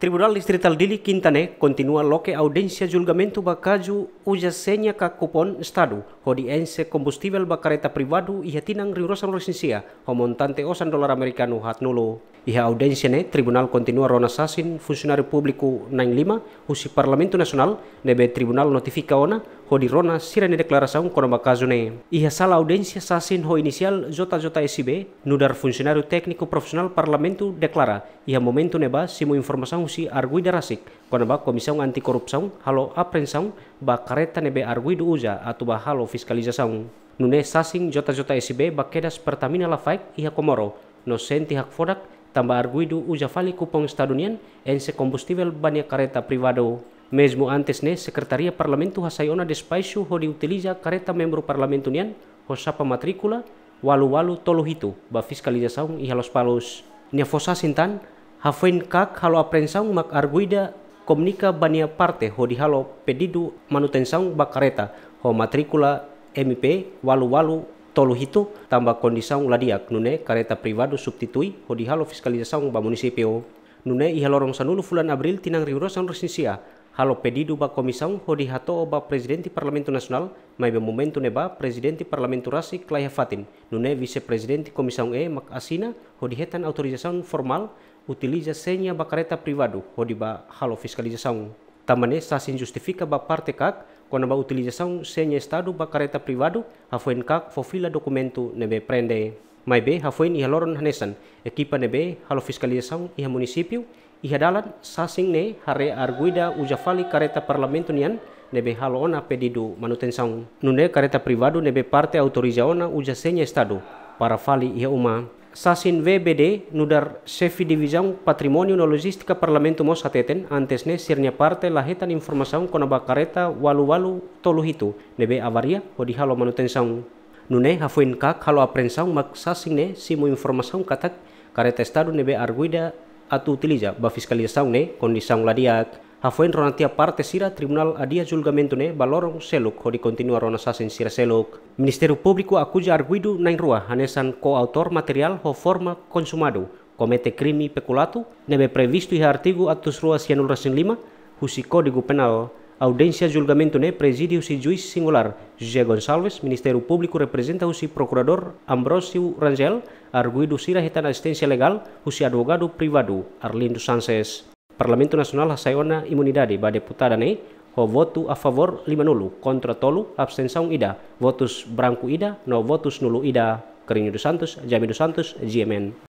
Tribunal Distrital Dili Quintane continua loke audiência julgamento bakaju uja senya ka kupon Estado hodiense combustível ba careta privado e retinang riurosan ho homontante osan dolar americano hat nulo. Ia audensi ne tribunal continua rona sasin fungsionari publiku 95 Lima o parlamento nasional nebe tribunal notifika ona ho di rona sirene deklarasi declaração kono makazu ne e sala audensi sasin ho jota SIB nudar funcionário tekniku profesional parlamento deklara ia momentum momento neba simu informação husi arguida rasik kono ba anti anticorrupção halo apreensão ba kareta nebe arguido uja atau ba halo fiscalização Nune sasing bak kedas Pertamina Lafaik iha Komoro, no senti hak fodak Tambah arguido uja fali kupong estadunian en se combustível bania careta privado. Mesmo antes ne, Secretaria Parlamento hasayona despaisu ho utiliza kereta membro Parlamento nian, ho sapa matrikula walu-walu tolu hitu, ba saung ihalos halos palos. Nia fosa sintan, hafen kak halo aprensang mak arguida komunika banyak parte ho pedidu pedidu manutenção ba kereta ho matrikula MP walu-walu tolu itu tambah kondisi condição ladiak nune kereta privado substitui hodi halo fiscalização munisi PO. nune iha lorong sanulu fulan April tinang sang resnisia halo pedi ba komisang hodi hato ba presidente parlemen nasional mai be momento neba presidente parlemen rasi klaya fatin nune vice di komisang e mak asina hodi hetan autorisasi formal utiliza senya ba careta privado hodi ba halo fiskalisasi tamane sasin justifika ba parte kak quando ba utilizasaun senha estado ba kareta privado ha foi kak fofila documento nebe prende mai be ha foi ni hanesan ekipa nebe halo fiskalizasaun iha munisipiu, iha dalan sasing ne hare arguida ujafali kareta parlamentu nian nebe halo ona pedido nun nune kareta privado nebe parte autorizaona uja senha estado para fali iha uma sasin VBD nudar sefi divisão patrimônio na logística parlamento mos ateten antes ne sirnya parte lahetan informação kona bakareta walu walu tolu hitu nebe avaria di halo manutensaun nune hafuin kak halo aprensaun mak sasin ne simu informasaun katak kareta estado nebe arguida atu utiliza ba fiscalização ne kondisaun ladiak rona nantia parte sira tribunal adia julgamento ne balorong seluk kontinua rona sasen sira seluk. Ministeru Publiku akuja arguidu nain rua hanesan autor material ho forma consumado komete krimi pekulatu nebe previsto iha artigu atus rua rasin lima husi kodigu penal. audensia julgamento ne presidiu si juiz singular Jose Gonçalves, Ministeru Publiku representa o Prokurador procurador Ambrosio Rangel, arguido sira hitan asistensia legal husi advogado privado Arlindo Sanchez. Parlamento Nacional Sayona Imunidade ba deputada nei ho votu a favor 5 nulu, kontra tolu, Saung ida, Votus branku ida, no Votus nulu ida. Carino dos Santos, Jami dos Santos, GMN.